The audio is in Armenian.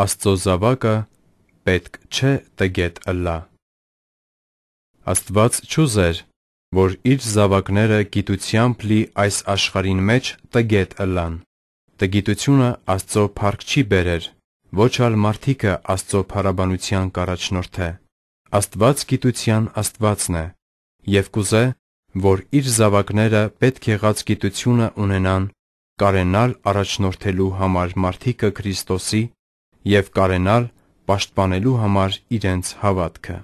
Աստծո զավակը պետք չէ տգետ ըլլա։ Աստված չուզեր, որ իր զավակները գիտությամբ լի այս աշխարհին մեջ տգետ ըլլան։ Տգիտությունը Աստծո փառք չի բերեր, ոչ al մարդիկը Աստծո փառաբանության կառաջնորդ է։ Աստված գիտության Աստվածն է եւ կուզե, որ իր զավակները պետք եղած գիտությունը ունենան կարենալ առաջնորդելու համար մարդիկը Քրիստոսի և կարենալ պաշտպանելու համար իրենց հավատքը